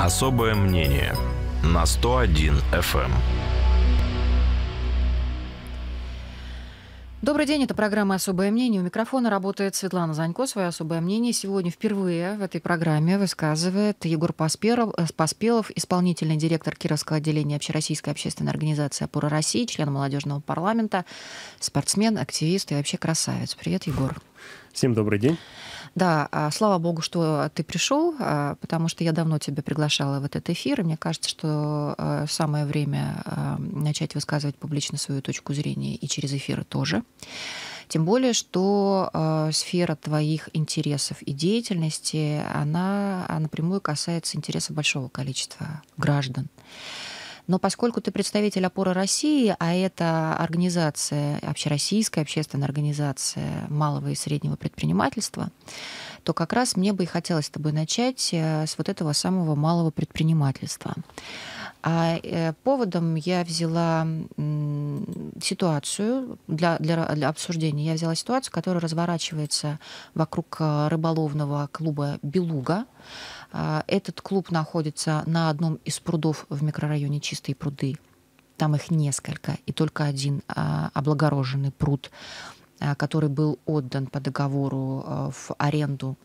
Особое мнение на 101 FM. Эм. Добрый день, это программа «Особое мнение». У микрофона работает Светлана Занько. Свое особое мнение сегодня впервые в этой программе высказывает Егор Поспелов, э, Поспелов исполнительный директор Кировского отделения Общероссийской общественной организации «Опора России», член молодежного парламента, спортсмен, активист и вообще красавец. Привет, Егор. Всем добрый день. Да, а, слава богу, что ты пришел, а, потому что я давно тебя приглашала в этот эфир, и мне кажется, что а, самое время начать высказывать публично свою точку зрения и через эфиры тоже. Тем более, что э, сфера твоих интересов и деятельности, она напрямую касается интересов большого количества граждан. Mm но поскольку ты представитель опоры России, а это организация, общероссийская общественная организация малого и среднего предпринимательства, то как раз мне бы и хотелось с тобой начать э, с вот этого самого малого предпринимательства. А э, поводом я взяла ситуацию для, для, для обсуждения. Я взяла ситуацию, которая разворачивается вокруг э, рыболовного клуба «Белуга». А, этот клуб находится на одном из прудов в микрорайоне «Чистые пруды». Там их несколько, и только один а, облагороженный пруд, а, который был отдан по договору э, в аренду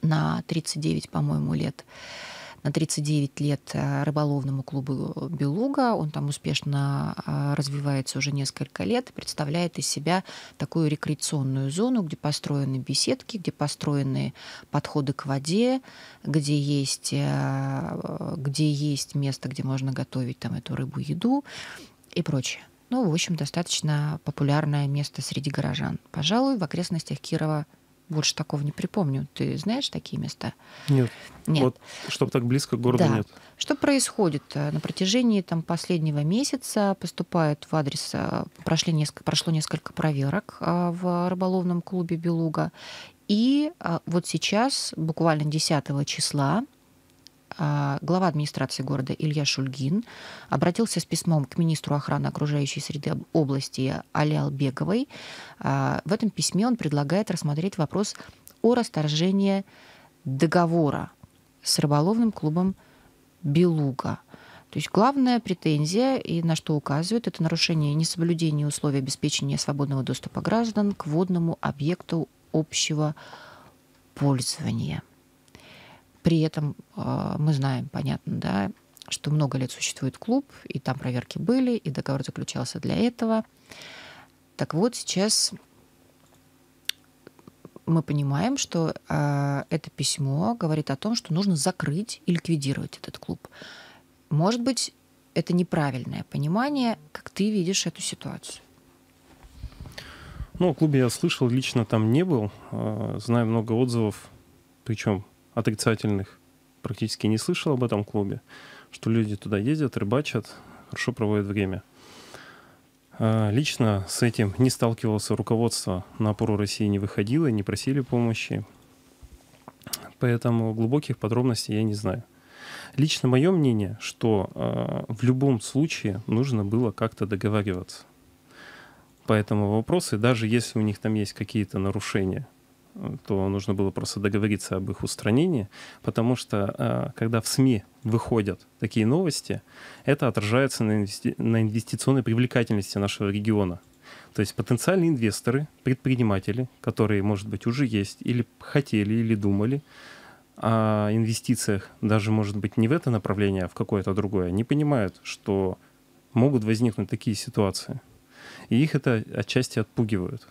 на 39, по-моему, лет на 39 лет э, рыболовному клубу «Белуга». Он там успешно э, развивается уже несколько лет, представляет из себя такую рекреационную зону, где построены беседки, где построены подходы к воде, где есть, э, где есть место, где можно готовить там эту рыбу еду и прочее. Ну, в общем, достаточно популярное место среди горожан. Пожалуй, в окрестностях Кирова больше такого не припомню. Ты знаешь такие места? Нет. Нет. Вот, чтобы так близко к городу да. нет. Что происходит? Э, на протяжении там, последнего месяца поступают в адрес... Э, прошли несколько, прошло несколько проверок э, в рыболовном клубе «Белуга». И вот сейчас, буквально 10 числа, а, глава администрации города Илья Шульгин обратился с письмом к министру охраны окружающей среды области Али Албековой. А, в этом письме он предлагает рассмотреть вопрос о расторжении договора с рыболовным клубом «Белуга». То есть главная претензия, и на что указывает это нарушение несоблюдения условий обеспечения свободного доступа граждан к водному объекту общего пользования. При этом а, мы знаем, понятно, да, что много лет существует клуб, и там проверки были, и договор заключался для этого. Так вот, сейчас мы понимаем, что а, это письмо говорит о том, что нужно закрыть и ликвидировать этот клуб. Может быть, это неправильное понимание, как ты видишь эту ситуацию. Ну, о клубе я слышал, лично там не был. А, знаю много отзывов, причем отрицательных практически не слышал об этом клубе, что люди туда ездят, рыбачат, хорошо проводят время. А, лично с этим не сталкивался руководство. На опору России не выходило, не просили помощи. Поэтому глубоких подробностей я не знаю. Лично мое мнение, что э, в любом случае нужно было как-то договариваться по этому вопросу. И даже если у них там есть какие-то нарушения, то нужно было просто договориться об их устранении, потому что а, когда в СМИ выходят такие новости, это отражается на, инвести... на инвестиционной привлекательности нашего региона. То есть потенциальные инвесторы, предприниматели, которые, может быть, уже есть или хотели, или думали о инвестициях, даже, может быть, не в это направление, а в какое-то другое, они понимают, что могут возникнуть такие ситуации. И их это отчасти отпугивают.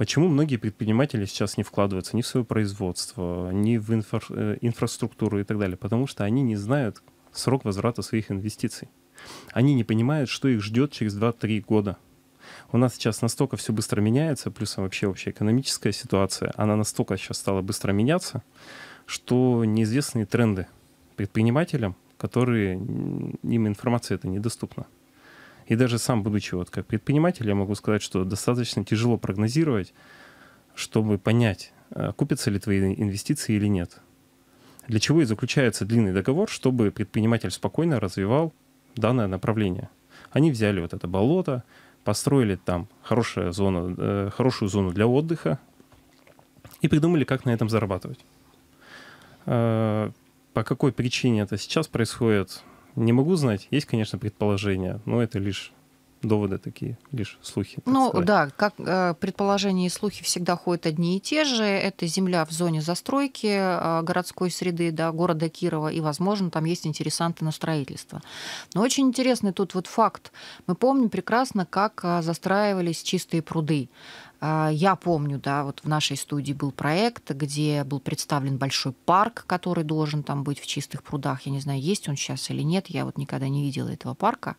Почему многие предприниматели сейчас не вкладываются ни в свое производство, ни в инфра- э, инфраструктуру и так далее? Потому что они не знают срок возврата своих инвестиций. Они не понимают, что их ждет через 2-3 года. У нас сейчас настолько все быстро меняется, плюс вообще вообще экономическая ситуация, она настолько сейчас стала быстро меняться, что неизвестные тренды предпринимателям, которые им информация это недоступна. И даже сам, будучи вот как предприниматель, я могу сказать, что достаточно тяжело прогнозировать, чтобы понять, э, купятся ли твои инвестиции или нет. Для чего и заключается длинный договор, чтобы предприниматель спокойно развивал данное направление. Они взяли вот это болото, построили там хорошую зону, э, хорошую зону для отдыха и придумали, как на этом зарабатывать. Э, по какой причине это сейчас происходит, не могу знать. Есть, конечно, предположения, но это лишь доводы такие, лишь слухи. Так ну сказать. да, как э, предположения и слухи всегда ходят одни и те же. Это земля в зоне застройки э, городской среды, да, города Кирова, и, возможно, там есть интересанты на строительство. Но очень интересный тут вот факт. Мы помним прекрасно, как э, застраивались чистые пруды. А, я помню, да, вот в нашей студии был проект, где был представлен большой парк, который должен там быть в чистых прудах. Я не знаю, есть он сейчас или нет, я вот никогда не видела этого парка.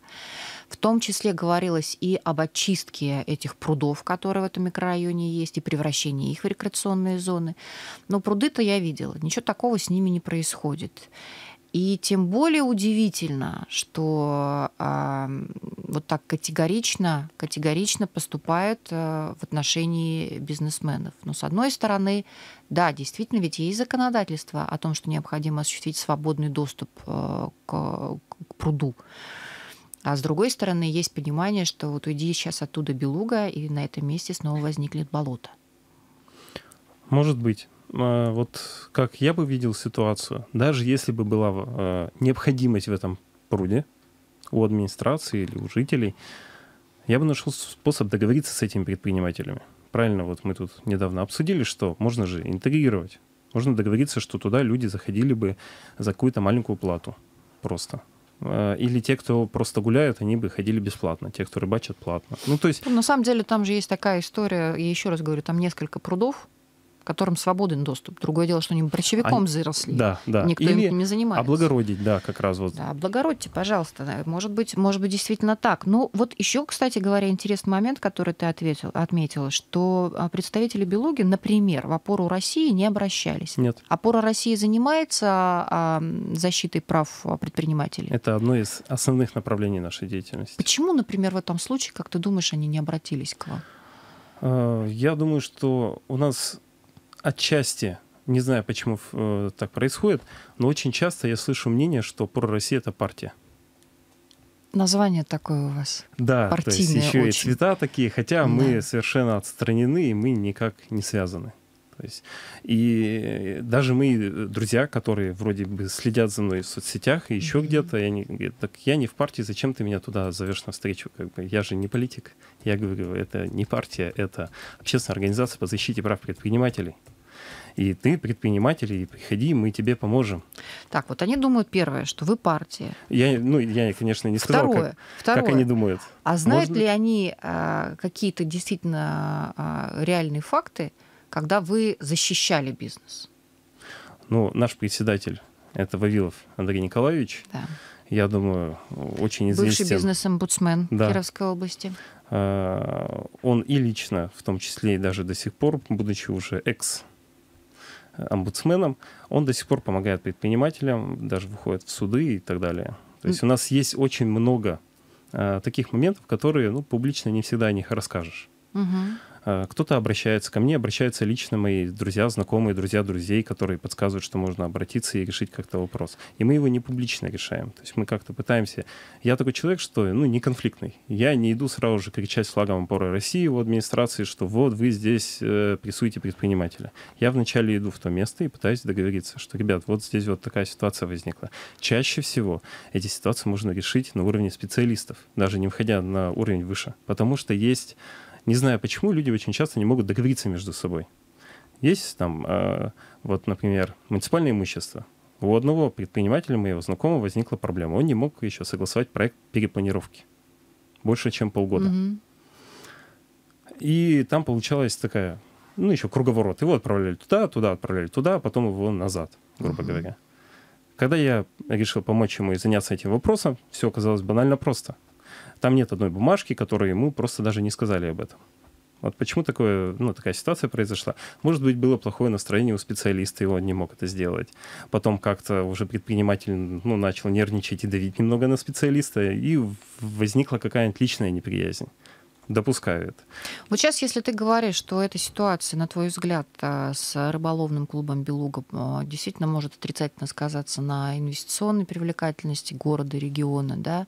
В том числе говорилось и об очистке этих прудов, которые в этом микрорайоне есть, и превращении их в рекреационные зоны. Но пруды-то я видела, ничего такого с ними не происходит. И тем более удивительно, что вот так категорично, категорично поступает э, в отношении бизнесменов. Но с одной стороны, да, действительно, ведь есть законодательство о том, что необходимо осуществить свободный доступ э, к, к пруду. А с другой стороны, есть понимание, что вот уйди сейчас оттуда белуга, и на этом месте снова возникнет болото. Может быть. А, вот как я бы видел ситуацию, даже если бы была э, необходимость в этом пруде, у администрации или у жителей, я бы нашел способ договориться с этими предпринимателями. Правильно, вот мы тут недавно обсудили, что можно же интегрировать. Можно договориться, что туда люди заходили бы за какую-то маленькую плату просто. Э, или те, кто просто гуляют, они бы ходили бесплатно, те, кто рыбачат, платно. Ну, то есть... На самом деле там же есть такая история, я еще раз говорю, там несколько прудов, которым свободен доступ. Другое дело, что они борщевиком а, заросли. Да, да. Никто Или им не занимается. облагородить, да, как раз вот. Да, облагородьте, пожалуйста. Может быть, может быть, действительно так. Но ну, вот еще, кстати говоря, интересный момент, который ты ответил, отметила, что а, представители биологии, например, в опору России не обращались. Нет. Опора России занимается а, защитой прав предпринимателей? Это одно из основных направлений нашей деятельности. Почему, например, в этом случае, как ты думаешь, они не обратились к вам? А, я думаю, что у нас отчасти, не знаю, почему э, так происходит, но очень часто я слышу мнение, что «Пророссия» — это партия. Название такое у вас. Да, партийное то есть еще очень. и цвета такие, хотя да. мы совершенно отстранены, и мы никак не связаны. То есть, и даже мои друзья, которые вроде бы следят за мной в соцсетях и еще mm-hmm. где-то, я не так я не в партии, зачем ты меня туда зовешь на встречу? Как бы, я же не политик. Я говорю, это не партия, это общественная организация по защите прав предпринимателей и ты предприниматель, и приходи, мы тебе поможем. Так, вот они думают первое, что вы партия. Я, ну, я, конечно, не сказал, второе, как, второе. как они думают. А знают Можно? ли они а, какие-то действительно а, реальные факты, когда вы защищали бизнес? Ну, наш председатель — это Вавилов Андрей Николаевич. Да. Я думаю, очень известен. Бывший бизнес-омбудсмен да. Кировской области. А, он и лично, в том числе и даже до сих пор, будучи уже экс омбудсменом, он до сих пор помогает предпринимателям, даже выходит в суды и так далее. То есть у нас есть очень много а, таких моментов, которые ну, публично не всегда о них расскажешь. Угу. Э, кто-то обращается ко мне, обращаются лично мои друзья, знакомые, друзья друзей, которые подсказывают, что можно обратиться и решить как-то вопрос. И мы его не публично решаем. То есть мы как-то пытаемся... Я такой человек, что ну, не конфликтный. Я не иду сразу же кричать флагом опоры России в администрации, что вот вы здесь э, прессуете предпринимателя. Я вначале иду в то место и пытаюсь договориться, что, ребят, вот здесь вот такая ситуация возникла. Чаще всего эти ситуации можно решить на уровне специалистов, даже не входя на уровень выше. Потому что есть не знаю почему, люди очень часто не могут договориться между собой. Есть там, э, вот, например, муниципальное имущество. У одного предпринимателя, моего знакомого, возникла проблема. Он не мог еще согласовать проект перепланировки. Больше, чем полгода. И там получалась такая, ну, еще круговорот. Его отправляли туда, туда отправляли туда, а потом его назад, грубо mm-hmm. говоря. Когда я решил помочь ему и заняться этим вопросом, все оказалось банально просто – там нет одной бумажки, которую ему просто даже не сказали об этом. Вот почему такое, ну, такая ситуация произошла? Может быть, было плохое настроение у специалиста, и он не мог это сделать. Потом как-то уже предприниматель ну, начал нервничать и давить немного на специалиста, и возникла какая-нибудь личная неприязнь. Допускаю это. Вот сейчас, если ты говоришь, что эта ситуация, на твой взгляд, э, с рыболовным клубом «Белуга» э, действительно может отрицательно сказаться на инвестиционной привлекательности города, региона, да,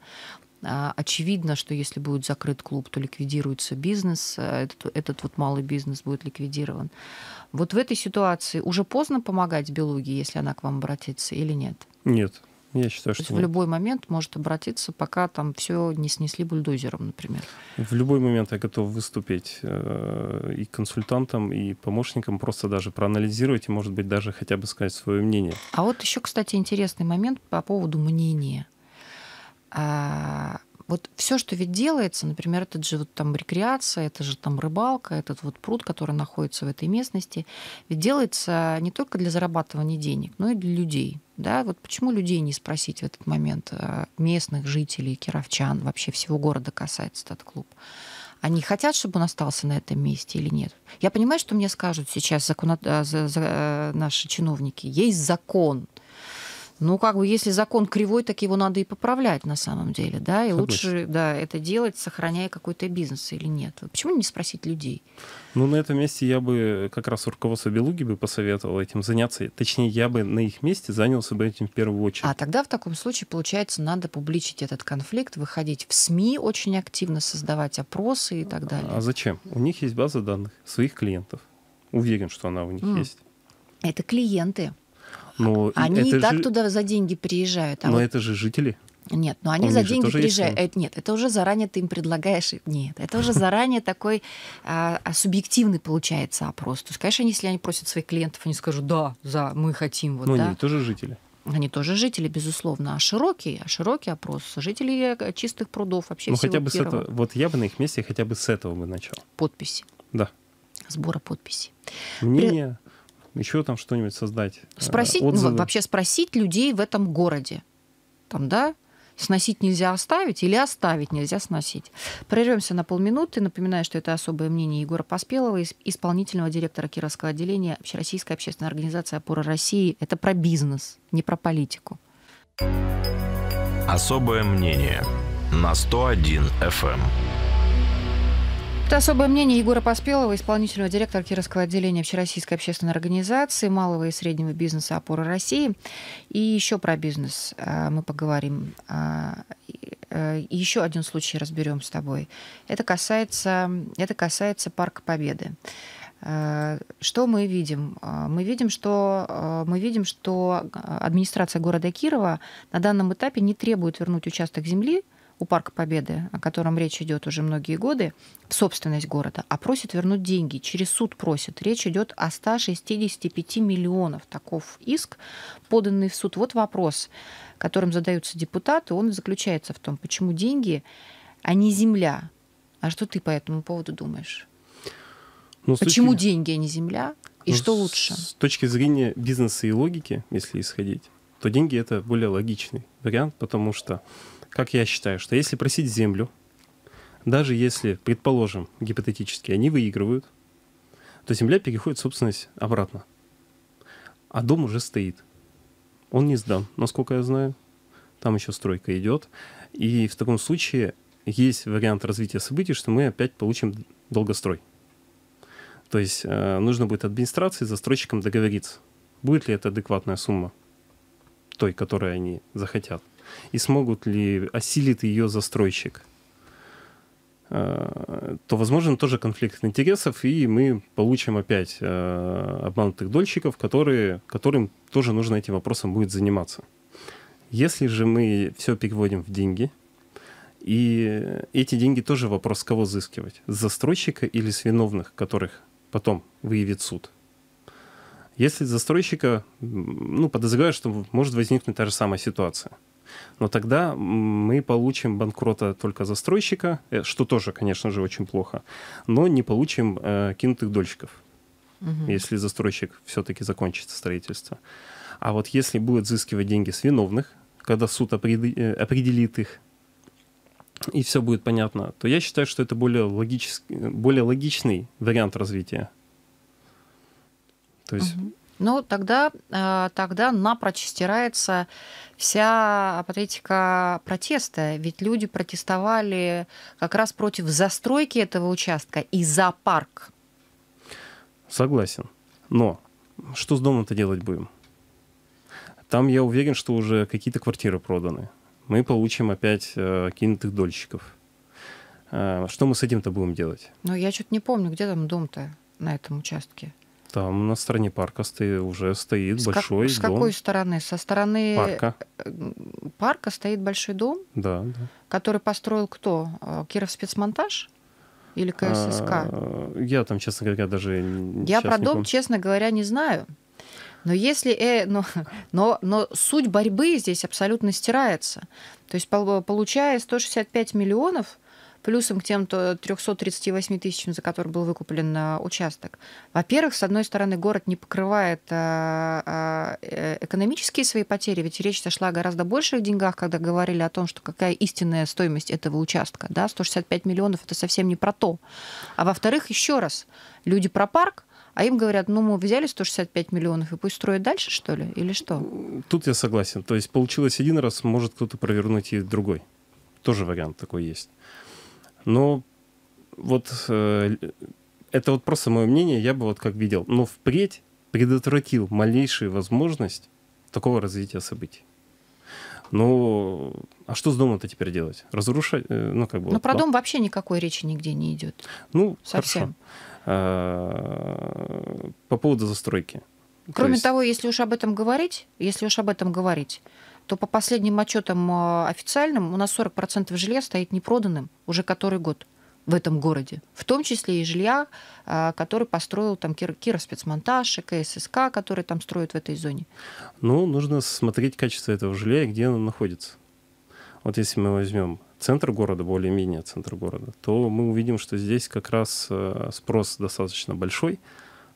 а, очевидно, что если будет закрыт клуб, то ликвидируется бизнес, а, этот, этот вот малый бизнес будет ликвидирован. Вот в этой ситуации уже поздно помогать Белуге, если она к вам обратится или нет? Нет, я считаю, То что. есть в любой момент может обратиться, пока там все не снесли бульдозером, например. В любой момент я готов выступить э, и консультантом, и помощником, просто даже проанализировать и, может быть, даже хотя бы сказать свое мнение. А вот еще, кстати, интересный момент по поводу мнения. А, вот все, что ведь делается, например, это же вот там рекреация, это же там рыбалка, этот вот пруд, который находится в этой местности, ведь делается не только для зарабатывания денег, но и для людей. Да, вот почему людей не спросить в этот момент, а, местных жителей, кировчан, вообще всего города касается этот клуб? Они хотят, чтобы он остался на этом месте или нет? Я понимаю, что мне скажут сейчас закон... А, э, наши чиновники, есть закон, ну, как бы, если закон кривой, так его надо и поправлять на самом деле, да, и Согласен. лучше, да, это делать, сохраняя какой-то бизнес или нет. Почему не спросить людей? Ну, на этом месте я бы как раз руководство Белуги бы посоветовал этим заняться, точнее, я бы на их месте занялся бы этим в первую очередь. А тогда в таком случае, получается, надо публичить этот конфликт, выходить в СМИ очень активно, создавать опросы и так далее. А зачем? У них есть база данных своих клиентов. Уверен, что она у них mm. есть. Это клиенты. Но ну, Они и так же... туда за деньги приезжают. А но вот... это же жители. Нет, но ну, они У за деньги приезжают. Есть... Э, нет, это уже заранее ты им предлагаешь. Нет, это уже заранее такой а, а, субъективный получается опрос. То есть, конечно, они, если они просят своих клиентов, они скажут, да, за, мы хотим. Вот, но ну, да. они тоже жители. Они тоже жители, безусловно, а широкий, а широкий опрос жителей э, чистых прудов вообще. Ну хотя бы первого. с этого, вот я бы на их месте хотя бы с этого бы начал. Подписи. Да. Сбора подписей. Мнение еще там что-нибудь создать. Э, спросить, ну, вообще спросить людей в этом городе. Там, да, сносить нельзя оставить или оставить нельзя сносить. Прервемся на полминуты. Напоминаю, что это особое мнение Егора Поспелова, исполнительного директора Кировского отделения Общероссийской общественной организации «Опора России». Это про бизнес, не про политику. Особое мнение на 101 FM. Это особое мнение Егора Поспелова, исполнительного директора Кировского отделения Общероссийской общественной организации малого и среднего бизнеса «Опора России». И еще про бизнес а, мы поговорим. А, а, еще один случай разберем с тобой. Это касается, это касается Парка Победы. Что мы видим? Мы видим, что, мы видим, что администрация города Кирова на данном этапе не требует вернуть участок земли, у Парка Победы, о котором речь идет уже многие годы, в собственность города, а просит вернуть деньги. Через суд просит. Речь идет о 165 миллионов. Таков иск, поданный в суд. Вот вопрос, которым задаются депутаты. Он заключается в том, почему деньги, а не земля. А что ты по этому поводу думаешь? Ну, почему точки... деньги, а не земля? И ну, что лучше? С точки зрения бизнеса и логики, если исходить, то деньги это более логичный вариант, потому что как я считаю, что если просить землю, даже если, предположим, гипотетически, они выигрывают, то земля переходит в собственность обратно. А дом уже стоит. Он не сдан, насколько я знаю. Там еще стройка идет. И в таком случае есть вариант развития событий, что мы опять получим долгострой. То есть э, нужно будет администрации, застройщикам договориться, будет ли это адекватная сумма той, которую они захотят и смогут ли, осилит ее застройщик, э, то возможен тоже конфликт интересов, и мы получим опять э, обманутых дольщиков, которые, которым тоже нужно этим вопросом будет заниматься. Если же мы все переводим в деньги, и эти деньги тоже вопрос, кого взыскивать? застройщика или с виновных, которых потом выявит суд? Если застройщика, ну, подозреваю, что может возникнуть та же самая ситуация – но тогда мы получим банкрота только застройщика, э, что тоже, конечно же, очень плохо, но не получим э, кинутых дольщиков, угу. если застройщик все-таки закончит строительство. А вот если будет взыскивать деньги с виновных, когда суд э, определит их, и все будет понятно, то я считаю, что это более, логический, более логичный вариант развития. То есть угу. Ну, тогда, э, тогда напрочь стирается вся политика протеста. Ведь люди протестовали как раз против застройки этого участка и за парк. Согласен. Но что с домом-то делать будем? Там я уверен, что уже какие-то квартиры проданы. Мы получим опять э, кинутых дольщиков. Э, что мы с этим-то будем делать? Ну, я что-то не помню, где там дом-то на этом участке. Там на стороне парка стоит, уже стоит с большой как, с дом. С какой стороны? Со стороны парка. Э, парка стоит большой дом, да, да. который построил кто? Э, Киров спецмонтаж? Или КССК? А, я там, честно говоря, даже... Я про дом, помню. честно говоря, не знаю. Но если, э, но, но, но суть борьбы здесь абсолютно стирается. То есть получая 165 миллионов, плюсом к тем то 338 тысячам, за которые был выкуплен э, участок. Во-первых, с одной стороны, город не покрывает э, э, экономические свои потери, ведь речь сошла о гораздо больших деньгах, когда говорили о том, что какая истинная стоимость этого участка. Да? 165 миллионов – это совсем не про то. А во-вторых, еще раз, люди про парк, а им говорят, ну мы взяли 165 миллионов и пусть строят дальше, что ли, или что? Тут я согласен. То есть получилось один раз, может кто-то провернуть и другой. Тоже вариант такой есть. Но вот э, это вот просто мое мнение, я бы вот как видел. Но впредь предотвратил малейшую возможность такого развития событий. Ну, а что с домом-то теперь делать? Разрушать, э, ну, как бы... Ну, про дом вообще никакой речи нигде не идет. Ну, совсем. А, по поводу застройки. Кроме того, если уж об этом говорить, если уж об этом говорить, то по последним отчетам а, официальным у нас 40% жилья стоит непроданным уже который год в этом городе, в том числе и жилья, а, который построил там Кироспецмонтаж и КССК, который там строят в этой зоне. Ну, нужно смотреть качество этого жилья и где оно находится. Вот если мы возьмем центр города, более-менее центр города, то мы увидим, что здесь как раз э, спрос достаточно большой,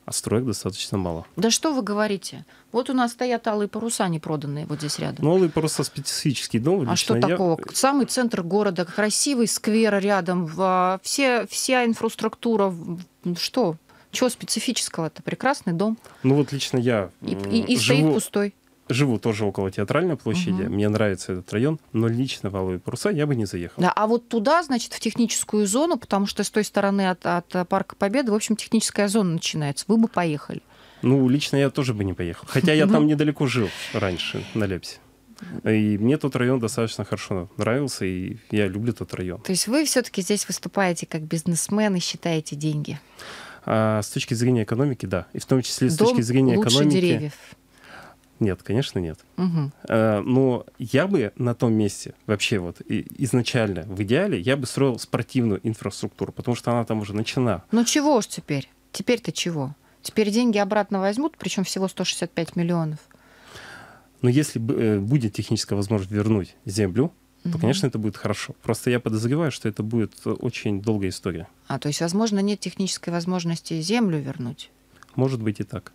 а строек достаточно мало. Да что вы говорите? Вот у нас стоят алые паруса, не проданные вот здесь рядом. Ну, алые паруса специфический дом. А что я... такого? Самый центр города, красивый сквер рядом, а, все, вся инфраструктура. Что? Чего специфического-то? Прекрасный дом. Ну вот лично я... И, и, и живу... стоит пустой живу тоже около театральной площади, угу. мне нравится этот район, но лично в Алые паруса я бы не заехал. Да, а вот туда, значит, в техническую зону, потому что с той стороны от, от э, Парка Победы, в общем, техническая зона начинается. Вы бы поехали. Ну, лично я тоже бы не поехал. Хотя я там недалеко жил раньше, на Лепсе. И мне тот район достаточно хорошо нравился, и я люблю тот район. То есть вы все-таки здесь выступаете как бизнесмен и считаете деньги? А, с точки зрения экономики, да. И в том числе с Дом точки зрения лучше экономики. Деревьев. Нет, конечно, нет. Угу. А, но я бы на том месте вообще вот и, изначально, в идеале, я бы строил спортивную инфраструктуру, потому что она там уже начина. Ну чего ж теперь? Теперь-то чего? Теперь деньги обратно возьмут, причем всего 165 миллионов. Но если э, будет техническая возможность вернуть землю, то, конечно, это будет хорошо. Просто я подозреваю, что это будет э, очень долгая история. А, то есть, возможно, нет технической возможности землю вернуть? Может быть и так.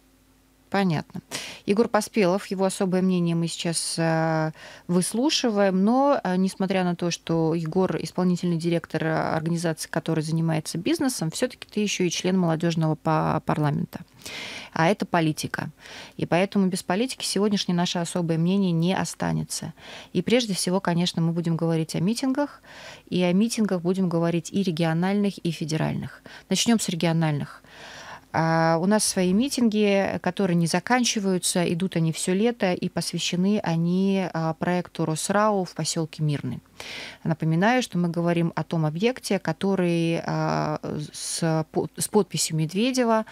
Понятно. Егор Поспелов, его особое мнение мы сейчас э, выслушиваем, но э, несмотря на то, что Егор исполнительный директор э, организации, которая занимается бизнесом, все-таки ты еще и член молодежного парламента. А это политика. И поэтому без политики сегодняшнее наше особое мнение не останется. И прежде всего, конечно, мы будем говорить о митингах, и о митингах будем говорить и региональных, и федеральных. Начнем с региональных. А, у нас свои митинги, которые не заканчиваются, идут они все лето, и посвящены они а, проекту Росрау в поселке Мирный. Напоминаю, что мы говорим о том объекте, который э, с, с подписью Медведева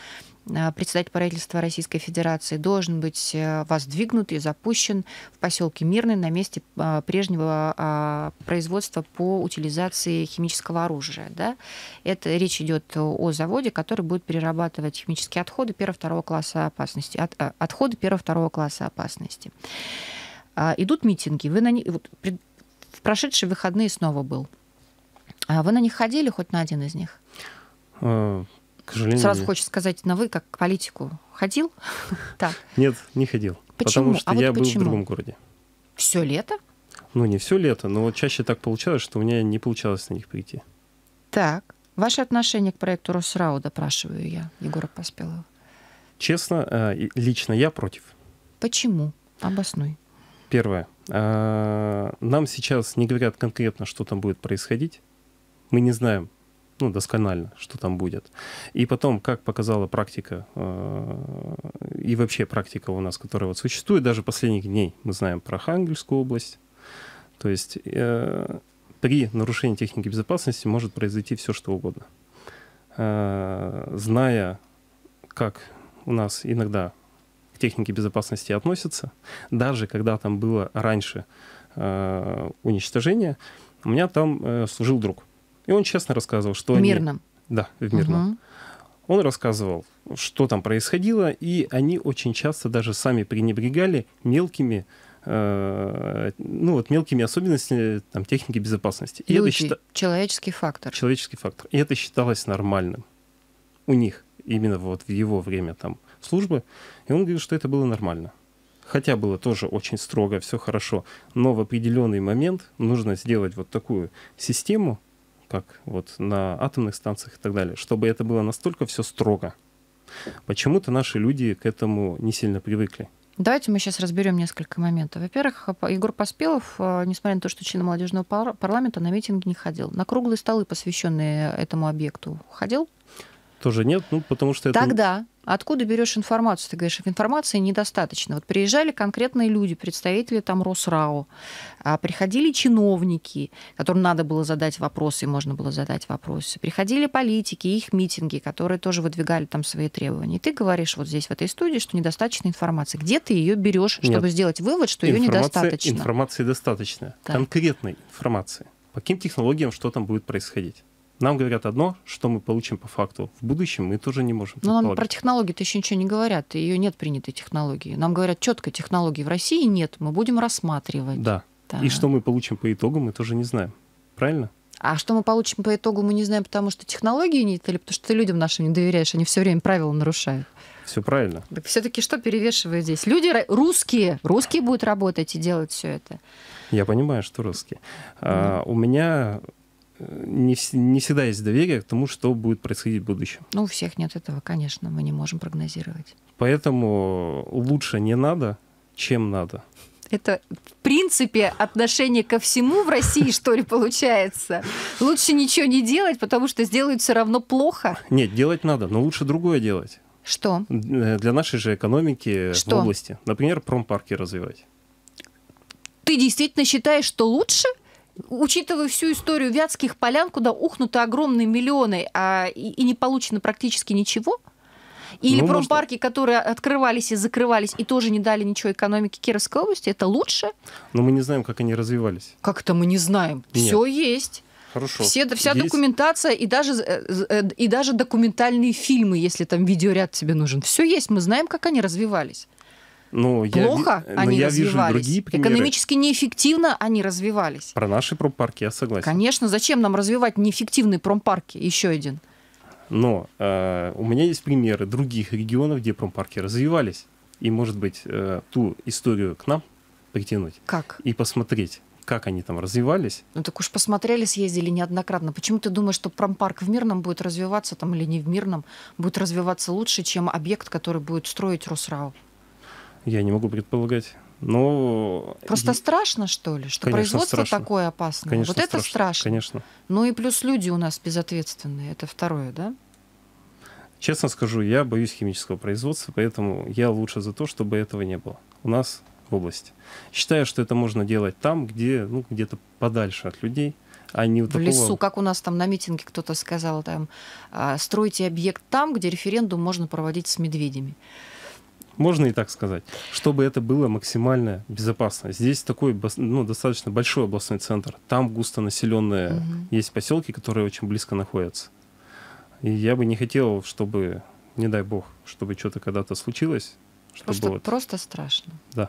э, председатель правительства Российской Федерации должен быть э, воздвигнут и запущен в поселке Мирный на месте прежнего производства по утилизации химического оружия. Да? Это речь идет о заводе, который будет перерабатывать химические отходы первого-второго класса опасности. От, отходы первого-второго класса опасности. Идут митинги. Вы на них, прошедшие выходные снова был. А вы на них ходили хоть на один из них? Э, к сожалению. Сразу нет. хочется сказать, на вы как к политику ходил? так. Нет, не ходил. Почему? Потому что а вот я почему? был в другом городе. Все лето? Ну, не все лето, но вот чаще так получалось, что у меня не получалось на них прийти. Так. Ваше отношение к проекту Росрау, допрашиваю я, Егора Поспелова. Честно, э, лично я против. Почему? Обоснуй. Первое. А, нам сейчас не говорят конкретно, что там будет происходить. Мы не знаем, ну, досконально, что там будет. И потом, как показала практика, а, и вообще практика у нас, которая вот существует, даже последних дней мы знаем про хангельскую область. То есть э, при нарушении техники безопасности может произойти все, что угодно. А, зная, как у нас иногда техники безопасности относятся. Даже когда там было раньше э, уничтожение, у меня там э, служил друг. И он честно рассказывал, что... В они... мирном? Да, в мирном. Угу. Он рассказывал, что там происходило, и они очень часто даже сами пренебрегали мелкими э, ну вот мелкими особенностями там, техники безопасности. И это счита... человеческий фактор. Человеческий фактор. И это считалось нормальным у них именно вот в его время там службы, и он говорил, что это было нормально. Хотя было тоже очень строго, все хорошо, но в определенный момент нужно сделать вот такую систему, как вот на атомных станциях и так далее, чтобы это было настолько все строго. Почему-то наши люди к этому не сильно привыкли. Давайте мы сейчас разберем несколько моментов. Во-первых, Егор Поспелов, э, несмотря на то, что член молодежного пар парламента, на митинги не ходил. На круглые столы, посвященные этому объекту, ходил? Тоже нет, ну потому что Тогда Откуда берешь информацию? Ты говоришь, информации недостаточно. Вот приезжали конкретные люди, представители там Росрао, а приходили чиновники, которым надо было задать вопросы, и можно было задать вопросы. Приходили политики, их митинги, которые тоже выдвигали там свои требования. И ты говоришь вот здесь, в этой студии, что недостаточно информации. Где ты ее берешь, чтобы Нет. сделать вывод, что ее недостаточно? Информации достаточно. Да. Конкретной информации. По каким технологиям что там будет происходить? Нам говорят одно, что мы получим по факту. В будущем мы тоже не можем. Но нам про технологии-то еще ничего не говорят. Ее нет принятой технологии. Нам говорят четко, технологии в России нет. Мы будем рассматривать. Да. да. И что мы получим по итогу, мы тоже не знаем. Правильно? А что мы получим по итогу, мы не знаем, потому что технологии нет или потому что ты людям нашим не доверяешь, они все время правила нарушают. Все правильно. Так все-таки что перевешивает здесь? Люди русские, русские будут работать и делать все это. Я понимаю, что русские. Mm. А, у меня не, не всегда есть доверие к тому, что будет происходить в будущем. Ну, у всех нет этого, конечно, мы не можем прогнозировать. Поэтому лучше не надо, чем надо. Это, в принципе, отношение ко всему в России, что ли, получается? Лучше ничего не делать, потому что сделают все равно плохо. Нет, делать надо, но лучше другое делать. Что? Э, для нашей же экономики что? в области. Например, промпарки развивать. Ты действительно считаешь, что лучше учитывая всю историю Вятских полян, куда ухнуты огромные миллионы а, и, и не получено практически ничего, или ну, промпарки, может... которые открывались и закрывались, и тоже не дали ничего экономике Кировской области, это лучше? Но мы не знаем, как они развивались. как это мы не знаем. Все есть. Хорошо. Все, вся есть. документация и даже, э, э, и даже документальные фильмы, если там видеоряд тебе нужен. Все есть, мы знаем, как они развивались. Ну, Плохо ну, я, они но я развивались. Вижу другие примеры. Экономически неэффективно они развивались. Про наши промпарки я согласен. Конечно, зачем нам развивать неэффективные промпарки? Еще один. Но э, у меня есть примеры других регионов, где промпарки развивались. И, может быть, э, ту историю к нам притянуть. Как? И посмотреть, как они там развивались. Ну так уж посмотрели, съездили неоднократно. Почему ты думаешь, что промпарк в Мирном будет развиваться там или не в Мирном, будет развиваться лучше, чем объект, который будет строить Росрау? Я не могу предполагать. Но... Ну, Просто и... страшно, что ли, что Конечно, производство страшно. такое опасное? Конечно, вот страшно. это страшно. Конечно. Ну и плюс люди у нас безответственные, это второе, да? Честно скажу, я боюсь химического производства, поэтому я лучше за то, чтобы этого не было. У нас в области. Считаю, что это можно делать там, где, ну, где-то подальше от людей, а не в такого... лесу, как у нас там на митинге кто-то сказал, там, «А, стройте объект там, где референдум можно проводить с медведями. Можно и так сказать. Чтобы это было максимально безопасно. Здесь такой ну, достаточно большой областной центр. Там густонаселенные угу. есть поселки, которые очень близко находятся. И я бы не хотел, чтобы, не дай бог, чтобы что-то когда-то случилось. Чтобы просто, вот... просто страшно. Да.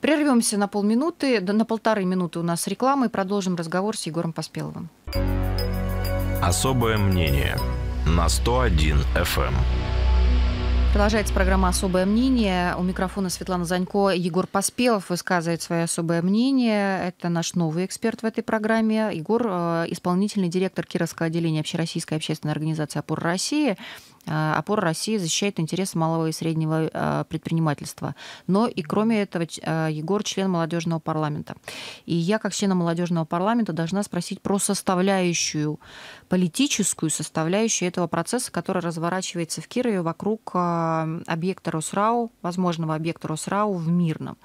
Прервемся на полминуты, да, на полторы минуты у нас рекламы и продолжим разговор с Егором Поспеловым. Особое мнение на 101 FM. Продолжается программа «Особое мнение». У микрофона Светлана Занько. Егор Поспелов высказывает свое особое мнение. Это наш новый эксперт в этой программе. Егор э, – исполнительный директор Кировского отделения Общероссийской общественной организации «Опор России». А, Опора России защищает интересы малого и среднего а, предпринимательства. Но и кроме этого, а, Егор член молодежного парламента. И я, как члена молодежного парламента, должна спросить про составляющую, политическую составляющую этого процесса, который разворачивается в Кирове вокруг объекта Росрау, возможного объекта Росрау в Мирном.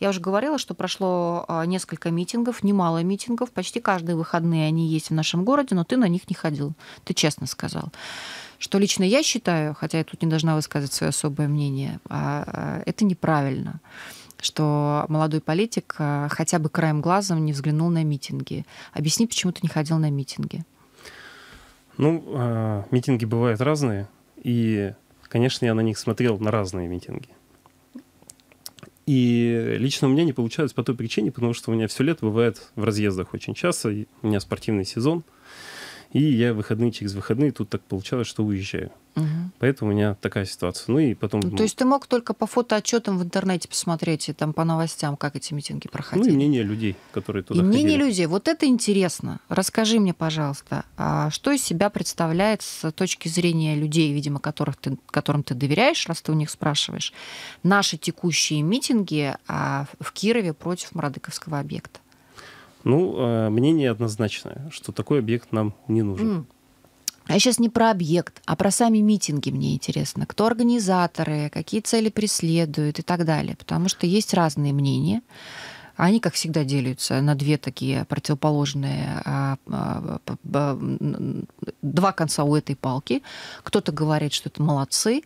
Я уже говорила, что прошло несколько митингов, немало митингов, почти каждые выходные они есть в нашем городе, но ты на них не ходил, ты честно сказал что лично я считаю, хотя я тут не должна высказывать свое особое мнение, а, а, это неправильно что молодой политик а, хотя бы краем глазом не взглянул на митинги. Объясни, почему ты не ходил на митинги. Ну, э, митинги бывают разные, и, конечно, я на них смотрел на разные митинги. И лично у меня не получается по той причине, потому что у меня все лето бывает в разъездах очень часто, у меня спортивный сезон – и я выходные через выходные тут так получалось, что уезжаю. Угу. Поэтому у меня такая ситуация. Ну и потом... Ну, то есть ты мог только по фотоотчетам в интернете посмотреть и там по новостям, как эти митинги проходили? Ну и мнение людей, которые туда и ходили. мнение людей. Вот это интересно. Расскажи мне, пожалуйста, а что из себя представляет с точки зрения людей, видимо, которых ты, которым ты доверяешь, раз ты у них спрашиваешь, наши текущие митинги а, в Кирове против Мрадыковского объекта? Ну, э, мнение однозначное, что такой объект нам не нужен. А сейчас не про объект, а про сами митинги мне интересно. Кто организаторы, какие цели преследуют и так далее. Потому что есть разные мнения. А они, как всегда, делятся на две такие противоположные, а, а, два конца у этой палки. Кто-то говорит, что это молодцы,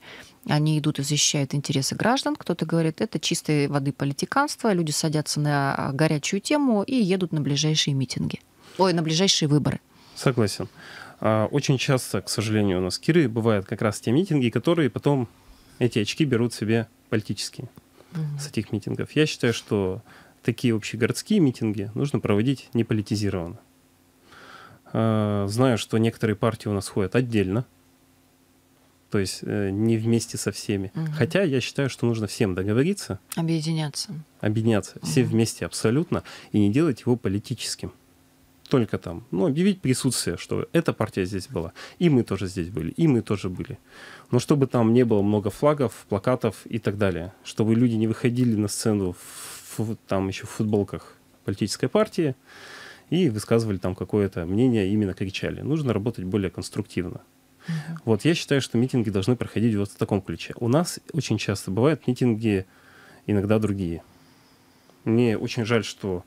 они идут и защищают интересы граждан. Кто-то говорит, это чистой воды политиканство, люди садятся на горячую тему и едут на ближайшие митинги. Ой, на ближайшие выборы. Согласен. Очень часто, к сожалению, у нас Киры бывают как раз те митинги, которые потом эти очки берут себе политические mm с этих митингов. Я считаю, что такие общегородские митинги нужно проводить неполитизированно. Э, знаю, что некоторые партии у нас ходят отдельно, то есть э, не вместе со всеми. Угу. Хотя я считаю, что нужно всем договориться. Объединяться. Объединяться. Угу. Все вместе абсолютно. И не делать его политическим. Только там. Ну, объявить присутствие, что эта партия здесь была. И мы тоже здесь были. И мы тоже были. Но чтобы там не было много флагов, плакатов и так далее. Чтобы люди не выходили на сцену в там еще в футболках политической партии и высказывали там какое-то мнение, именно кричали. Нужно работать более конструктивно. Uh -huh. Вот я считаю, что митинги должны проходить вот в таком ключе. У нас очень часто бывают митинги иногда другие. Мне очень жаль, что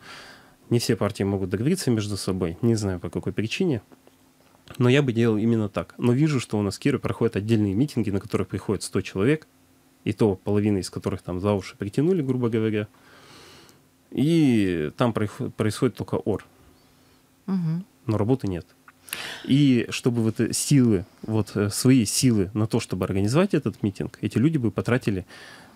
не все партии могут договориться между собой. Не знаю, по какой причине. Но я бы делал именно так. Но вижу, что у нас в Кире проходят отдельные митинги, на которых приходят 100 человек, и то половина из которых там за уши притянули, грубо говоря и там происходит только ор. Угу. Но работы нет. И чтобы вот э, силы, вот э, свои силы на то, чтобы организовать этот митинг, эти люди бы потратили,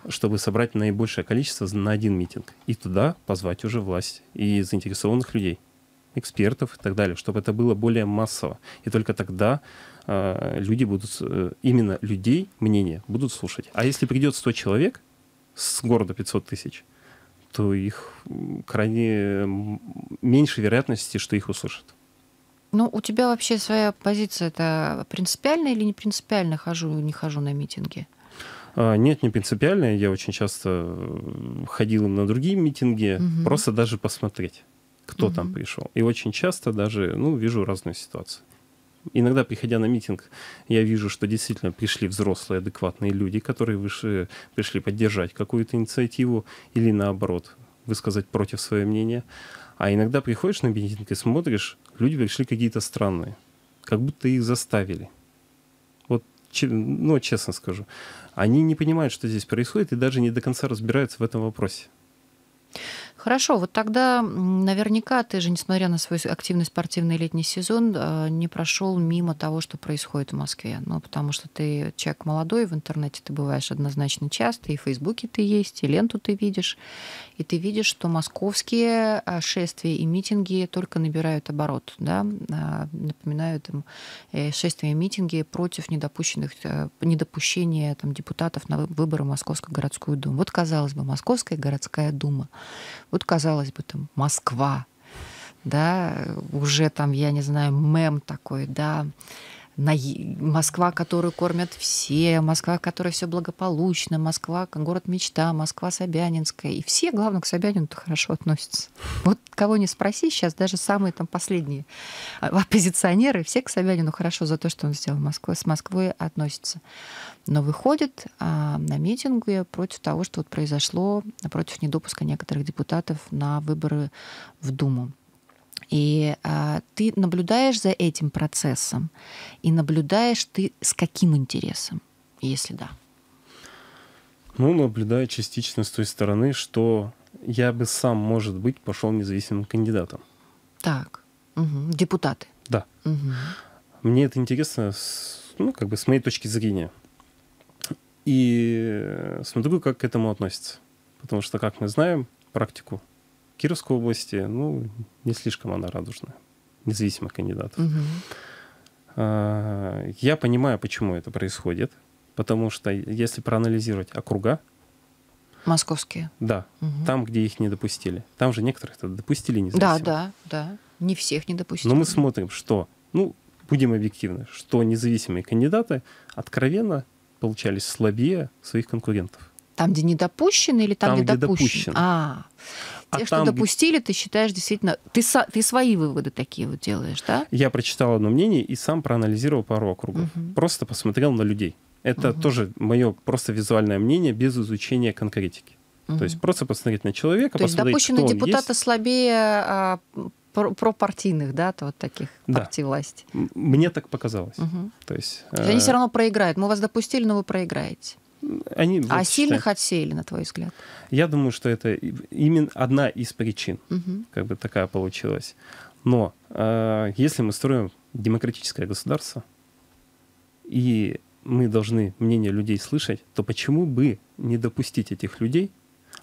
чтобы собрать наибольшее количество на один митинг. И туда позвать уже власть и заинтересованных людей, экспертов и так далее, чтобы это было более массово. И только тогда э, люди будут, э, именно людей мнение будут слушать. А если придет 100 человек с города 500 тысяч – то их крайне меньше вероятности, что их услышат. Ну, у тебя вообще своя позиция это принципиальная или не принципиально хожу, не хожу на митинги? А, нет, не принципиальная. Я очень часто ходил на другие митинги, угу. просто даже посмотреть, кто угу. там пришел. И очень часто даже, ну, вижу разные ситуации иногда, приходя на митинг, я вижу, что действительно пришли взрослые, адекватные люди, которые выше, пришли поддержать какую-то инициативу или наоборот, высказать против свое мнение. А иногда приходишь на митинг и смотришь, люди пришли какие-то странные, как будто их заставили. Вот, ну, честно скажу. Они не понимают, что здесь происходит, и даже не до конца разбираются в этом вопросе. Хорошо, вот тогда наверняка ты же, несмотря на свой активный спортивный летний сезон, э, не прошел мимо того, что происходит в Москве. Ну, потому что ты человек молодой, в интернете ты бываешь однозначно часто, и в Фейсбуке ты есть, и ленту ты видишь, и ты видишь, что московские э, шествия и митинги только набирают оборот, да, э, напоминают там, шествия и митинги против недопущенных, недопущения там, депутатов на выборы Московской городскую думу. Вот, казалось бы, Московская городская дума вот, казалось бы, там Москва, да, уже там, я не знаю, мем такой, да, на... Москва, которую кормят все, Москва, которая все благополучно, Москва, город мечта, Москва Собянинская. И все, главное, к собянину хорошо относятся. Вот кого не спроси сейчас, даже самые там последние а, оппозиционеры, все к Собянину хорошо за то, что он сделал Москву, с Москвой относятся. Но выходит а, на митинги против того, что вот произошло, против недопуска некоторых депутатов на выборы в Думу. И а, ты наблюдаешь за этим процессом, и наблюдаешь ты с каким интересом, если да. Ну, наблюдаю частично с той стороны, что я бы сам, может быть, пошел независимым кандидатом. Так. Угу. Депутаты. Да. Угу. Мне это интересно, с, ну, как бы с моей точки зрения. И смотрю, как к этому относится. Потому что, как мы знаем, практику Кировской области, ну, не слишком она радужная, независимо кандидатов. Угу. Я понимаю, почему это происходит, потому что если проанализировать округа, Московские. Да, угу. там, где их не допустили. Там же некоторых-то допустили независимо. Да, да, да. Не всех не допустили. Но мы смотрим, что, ну, будем объективны, что независимые кандидаты откровенно получались слабее своих конкурентов. Там, где не допущено или там, там где, где допущено? А, а, те, а что там... допустили, ты считаешь действительно... Ты, со... ты свои выводы такие вот делаешь, да? Я прочитал одно мнение и сам проанализировал пару округов. Угу. Просто посмотрел на людей. Это угу. тоже мое просто визуальное мнение без изучения конкретики. Угу. То есть просто посмотреть на человека, То посмотреть, есть допущенные депутаты есть. слабее а, пропартийных, да, то вот таких да. партий власти. Мне так показалось. Угу. То есть, То есть они э, все равно проиграют. Мы вас допустили, но вы проиграете. Они, а считаю, сильных отсеяли, на твой взгляд? Я думаю, что это именно одна из причин, угу. как бы такая получилась. Но э, если мы строим демократическое государство, и мы должны мнение людей слышать, то почему бы не допустить этих людей,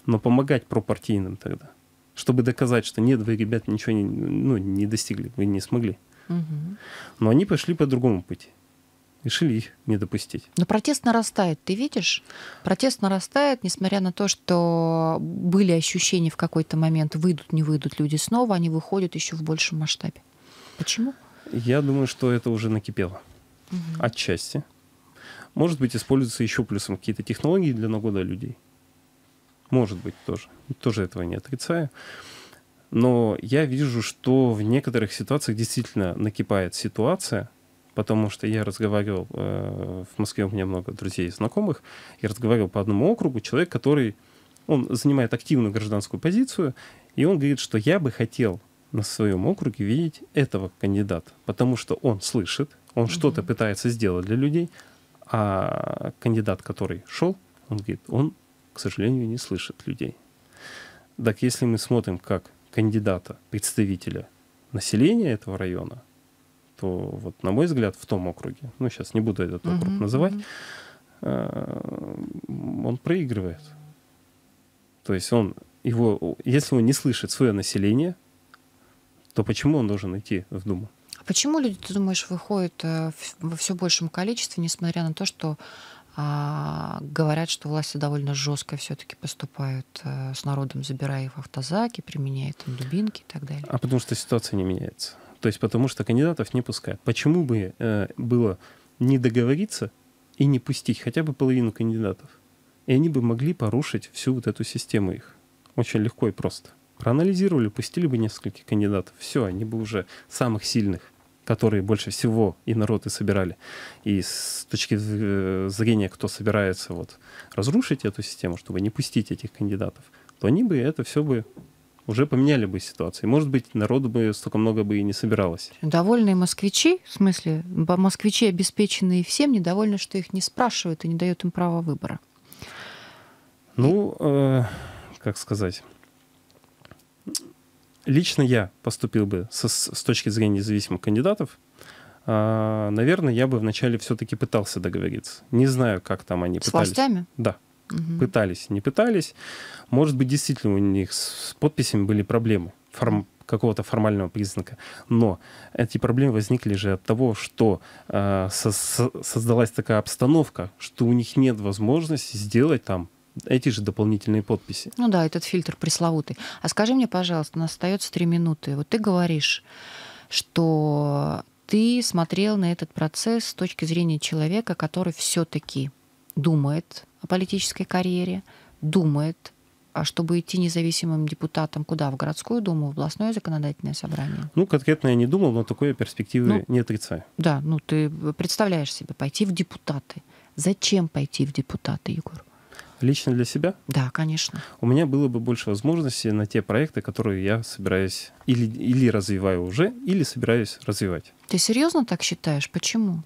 но помогать пропартийным тогда? Чтобы доказать, что нет, вы, ребята ничего не, ну, не достигли, вы не смогли. Угу. Но они пошли по другому пути решили их не допустить. Но протест нарастает, ты видишь? Протест нарастает, несмотря на то, что были ощущения в какой-то момент, выйдут, не выйдут люди снова, они выходят еще в большем масштабе. Почему? Я думаю, что это уже накипело. Угу. Отчасти. Может быть, используются еще плюсом какие-то технологии для нагода людей. Может быть, тоже. Тоже этого не отрицаю. Но я вижу, что в некоторых ситуациях действительно накипает ситуация, потому что я разговаривал, э, в Москве у меня много друзей и знакомых, я разговаривал по одному округу, человек, который, он занимает активную гражданскую позицию, и он говорит, что я бы хотел на своем округе видеть этого кандидата, потому что он слышит, он угу. что-то пытается сделать для людей, а кандидат, который шел, он говорит, он, к сожалению, не слышит людей. Так если мы смотрим как кандидата, представителя населения этого района, то вот, на мой взгляд, в том округе, ну, сейчас не буду этот округ uh-huh, называть, uh-huh. он проигрывает. То есть он его, если он не слышит свое население, то почему он должен идти в Думу? А почему люди, ты думаешь, выходят э, во все большем количестве, несмотря на то, что а, говорят, что власти довольно жестко все-таки поступают а, с народом, забирая их автозаки, применяя там дубинки и так далее? А потому что ситуация не меняется. То есть потому что кандидатов не пускают. Почему бы э, было не договориться и не пустить хотя бы половину кандидатов? И они бы могли порушить всю вот эту систему их. Очень легко и просто. Проанализировали, пустили бы несколько кандидатов. Все, они бы уже самых сильных которые больше всего и народ и собирали. И с точки э, зрения, кто собирается вот разрушить эту систему, чтобы не пустить этих кандидатов, то они бы это все бы уже поменяли бы ситуацию. Может быть, народу бы столько много бы и не собиралось. Довольные москвичи, в смысле, москвичи, обеспеченные всем, недовольны, что их не спрашивают и не дают им права выбора. Ну, э, как сказать... Лично я поступил бы со, с точки зрения независимых кандидатов, а, наверное, я бы вначале все-таки пытался договориться. Не знаю, как там они С пытались. С властями? Да. Угу. Пытались, не пытались. Может быть, действительно у них с подписями были проблемы форм, какого-то формального признака. Но эти проблемы возникли же от того, что э, со со создалась такая обстановка, что у них нет возможности сделать там эти же дополнительные подписи. Ну да, этот фильтр пресловутый. А скажи мне, пожалуйста, у нас остается три минуты. Вот ты говоришь, что ты смотрел на этот процесс с точки зрения человека, который все-таки думает, о политической карьере, думает, а чтобы идти независимым депутатом куда? В городскую думу, в областное законодательное собрание? Ну, конкретно я не думал, но такой перспективы ну, не отрицаю. Да, ну ты представляешь себе, пойти в депутаты. Зачем пойти в депутаты, Егор? Лично для себя? Да, конечно. У меня было бы больше возможностей на те проекты, которые я собираюсь или, или развиваю уже, или собираюсь развивать. Ты серьезно так считаешь? Почему?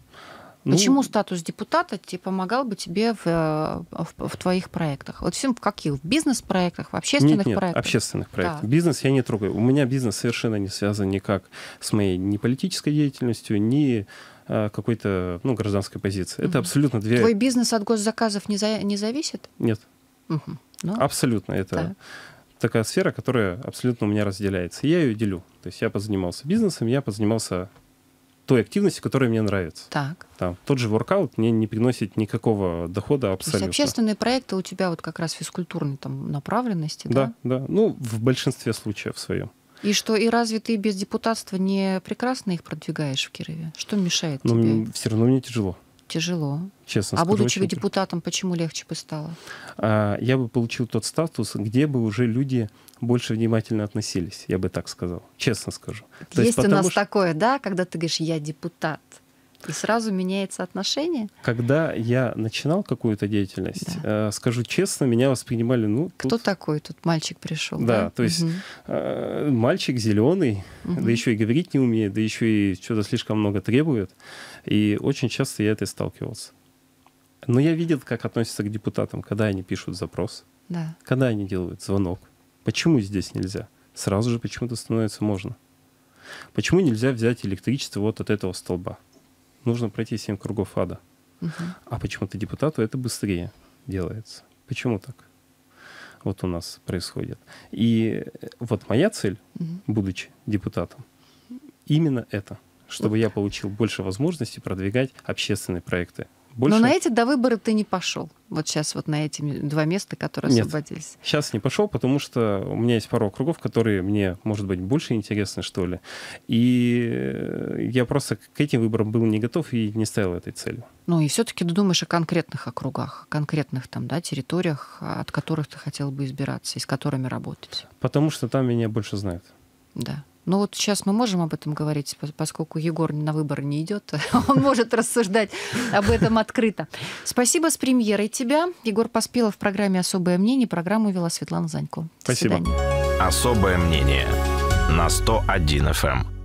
Ну, статус депутата тебе помогал бы тебе в, э, в, в твоих проектах? Вот всем в каких? В бизнес-проектах, в общественных нет, нет, проектах? общественных проектах. Да. Бизнес я не трогаю. У меня бизнес совершенно не связан никак с моей ни политической деятельностью, ни э, какой-то ну, гражданской позиции. Это угу. абсолютно две... Твой бизнес от госзаказов не, за... не зависит? Нет. Угу. Ну, абсолютно. Это да. такая сфера, которая абсолютно у меня разделяется. Я ее делю. То есть я позанимался бизнесом, я позанимался той активности, которая мне нравится. Так. Там, тот же воркаут мне не приносит никакого дохода абсолютно. То есть общественные проекты у тебя вот как раз физкультурной там направленности, да? Да, да. Ну, в большинстве случаев своем. И что, и разве ты без депутатства не прекрасно их продвигаешь в Кирове? Что мешает ну, тебе? Все равно мне тяжело тяжело. Честно а будучи очень... депутатом, почему легче бы стало? А, я бы получил тот статус, где бы уже люди больше внимательно относились, я бы так сказал, честно скажу. Есть, есть у нас что... такое, да, когда ты говоришь, я депутат, и сразу меняется отношение? Когда я начинал какую-то деятельность, да. э, скажу честно, меня воспринимали, ну... Кто такой тут мальчик пришел? Да, да? то есть угу. э, мальчик зеленый, угу. да еще и говорить не умеет, да еще и что-то слишком много требует. И очень часто я это сталкивался. Но я видел, как относятся к депутатам, когда они пишут запрос, да. когда они делают звонок. Почему здесь нельзя? Сразу же почему-то становится можно. Почему нельзя взять электричество вот от этого столба? Нужно пройти 7 кругов ада. Угу. А почему-то депутату это быстрее делается. Почему так? Вот у нас происходит. И э, вот моя цель, угу. будучи депутатом, именно это — чтобы я получил больше возможностей продвигать общественные проекты. Больше... Но на эти до выборы ты не пошел. Вот сейчас вот на эти два места, которые Нет, освободились. Сейчас не пошел, потому что у меня есть пару округов, которые мне, может быть, больше интересны, что ли. И э, я просто к этим выборам был не готов и не ставил этой цели. Ну и все-таки ты думаешь о конкретных округах, конкретных там, да, территориях, а, от которых ты хотел бы избираться и с которыми работать. Потому что там меня больше знают. Да. Ну вот сейчас мы можем об этом говорить, поскольку Егор на выбор не идет, он может рассуждать об этом открыто. Спасибо с премьерой тебя. Егор Поспелов в программе «Особое мнение». Программу вела Светлана Занько. До Спасибо. Свидания. «Особое мнение» на 101 FM.